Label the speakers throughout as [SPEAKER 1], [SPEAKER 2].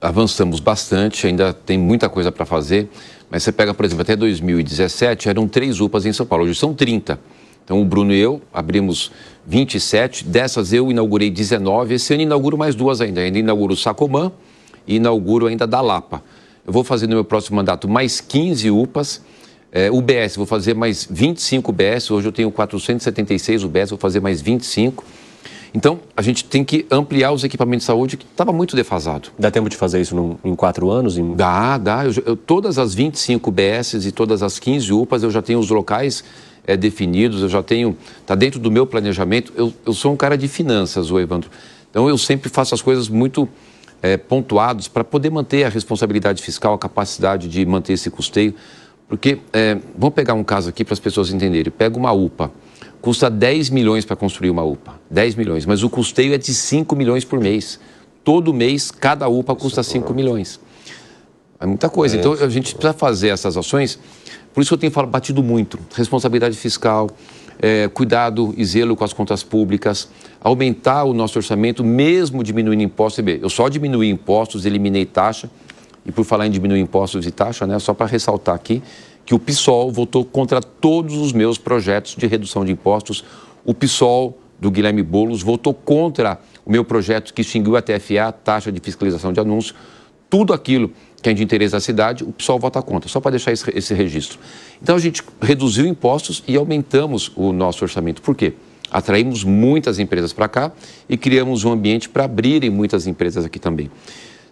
[SPEAKER 1] avançamos bastante, ainda tem muita coisa para fazer, mas você pega, por exemplo, até 2017 eram três UPAs em São Paulo, hoje são 30. Então o Bruno e eu abrimos 27, dessas eu inaugurei 19, esse ano inauguro mais duas ainda, ainda inauguro Sacomã e inauguro ainda da Lapa. Eu vou fazer no meu próximo mandato mais 15 UPAs, é, eh, UBS, vou fazer mais 25 UBS, hoje eu tenho 476 UBS, vou fazer mais 25 então, a gente tem que ampliar os equipamentos de saúde, que estava muito defasado. Dá tempo de fazer isso num, em quatro anos? Em... Dá, dá. Eu, eu, todas as 25 BSs e todas as 15 UPAs, eu já tenho os locais é, definidos, eu já tenho. Está dentro do meu planejamento. Eu, eu sou um cara de finanças, o Evandro. Então, eu sempre faço as coisas muito é, pontuados para poder manter a responsabilidade fiscal, a capacidade de manter esse custeio. Porque, é, vamos pegar um caso aqui para as pessoas entenderem. Pega uma UPA. Custa 10 milhões para construir uma UPA. 10 milhões. Mas o custeio é de 5 milhões por mês. Todo mês, cada UPA é custa 5 milhões. É muita coisa. É. Então, a gente precisa fazer essas ações. Por isso que eu tenho falado, batido muito. Responsabilidade fiscal, é, cuidado e zelo com as contas públicas, aumentar o nosso orçamento, mesmo diminuindo impostos. Eu só diminuí impostos, eliminei taxa. E por falar em diminuir impostos e taxa, né, só para ressaltar aqui, que o PSOL votou contra todos os meus projetos de redução de impostos. O PSOL do Guilherme Boulos votou contra o meu projeto que extinguiu a TFA, taxa de fiscalização de anúncios. Tudo aquilo que é de interesse da cidade, o PSOL vota contra, só para deixar esse, esse registro. Então a gente reduziu impostos e aumentamos o nosso orçamento. Por quê? Atraímos muitas empresas para cá e criamos um ambiente para abrirem muitas empresas aqui também.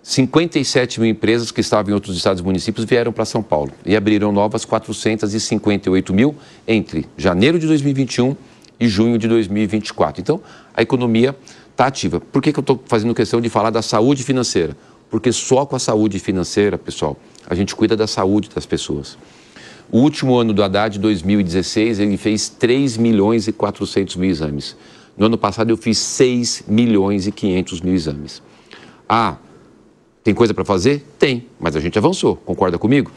[SPEAKER 1] 57 mil empresas que estavam em outros estados e municípios vieram para São Paulo e abriram novas 458 mil entre janeiro de 2021 e junho de 2024. Então, a economia está ativa. Por que, que eu estou fazendo questão de falar da saúde financeira? Porque só com a saúde financeira, pessoal, a gente cuida da saúde das pessoas. O último ano do Haddad, 2016, ele fez 3 milhões e 400 mil exames. No ano passado, eu fiz 6 milhões e 500 mil exames. Ah, tem coisa para fazer? Tem, mas a gente avançou, concorda comigo?